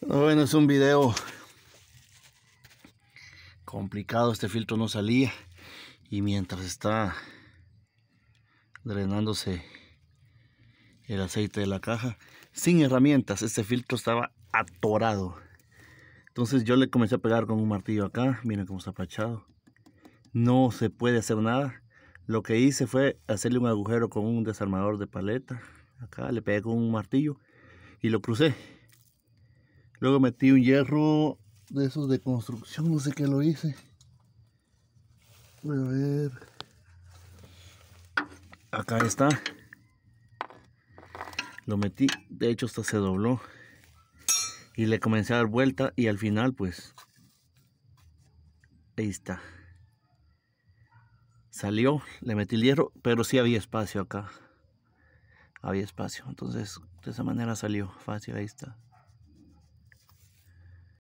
Bueno, es un video complicado. Este filtro no salía. Y mientras está drenándose el aceite de la caja, sin herramientas, este filtro estaba atorado. Entonces yo le comencé a pegar con un martillo acá. Miren cómo está pachado. No se puede hacer nada. Lo que hice fue hacerle un agujero con un desarmador de paleta. Acá le pegué con un martillo y lo crucé. Luego metí un hierro de esos de construcción, no sé qué lo hice. Voy a ver. Acá está. Lo metí, de hecho hasta se dobló. Y le comencé a dar vuelta y al final pues... Ahí está. Salió, le metí el hierro, pero sí había espacio acá. Había espacio, entonces de esa manera salió fácil, ahí está.